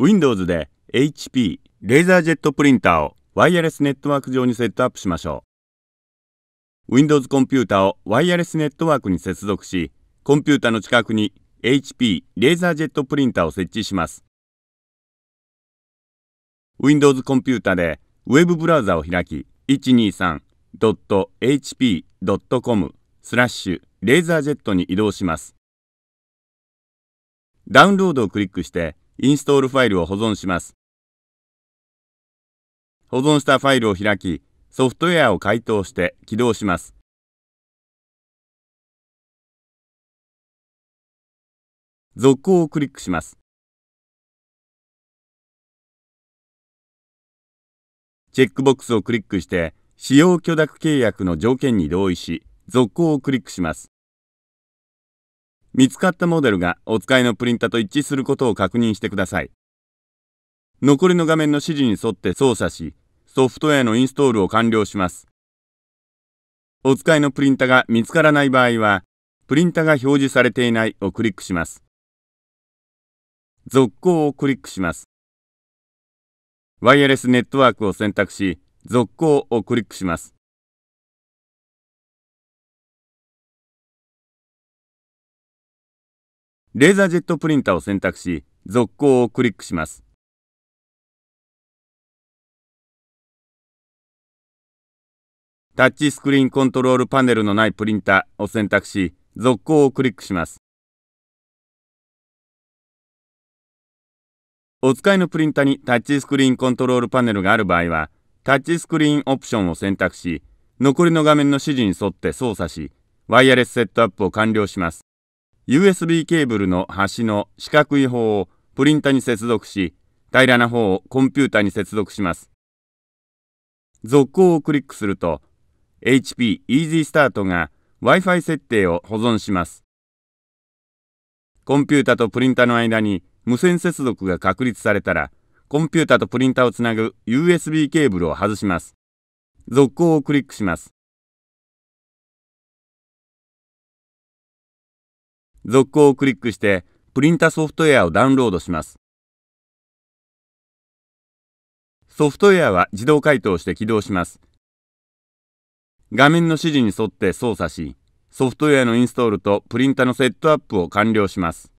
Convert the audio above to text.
Windows で HP レーザージェットプリンターをワイヤレスネットワーク上にセットアップしましょう。Windows コンピュータをワイヤレスネットワークに接続し、コンピュータの近くに HP レーザージェットプリンタを設置します。Windows コンピュータで Web ブラウザを開き、123.hp.com スラッシュレーザージェットに移動します。ダウンロードをクリックして、インストールファイルを保存します。保存したファイルを開き、ソフトウェアを回答して起動します。続行をクリックします。チェックボックスをクリックして、使用許諾契約の条件に同意し、続行をクリックします。見つかったモデルがお使いのプリンタと一致することを確認してください。残りの画面の指示に沿って操作し、ソフトウェアのインストールを完了します。お使いのプリンタが見つからない場合は、プリンタが表示されていないをクリックします。続行をクリックします。ワイヤレスネットワークを選択し、続行をクリックします。レーザージェットプリンタを選択し、続行をクリックします。タッチスクリーンコントロールパネルのないプリンタを選択し、続行をクリックします。お使いのプリンタにタッチスクリーンコントロールパネルがある場合は、タッチスクリーンオプションを選択し、残りの画面の指示に沿って操作し、ワイヤレスセットアップを完了します。USB ケーブルの端の四角い方をプリンタに接続し、平らな方をコンピュータに接続します。続行をクリックすると、HP Easy Start が Wi-Fi 設定を保存します。コンピュータとプリンタの間に無線接続が確立されたら、コンピュータとプリンタをつなぐ USB ケーブルを外します。続行をクリックします。続行をクリックして、プリンタソフトウェアをダウンロードします。ソフトウェアは自動回答して起動します。画面の指示に沿って操作し、ソフトウェアのインストールとプリンタのセットアップを完了します。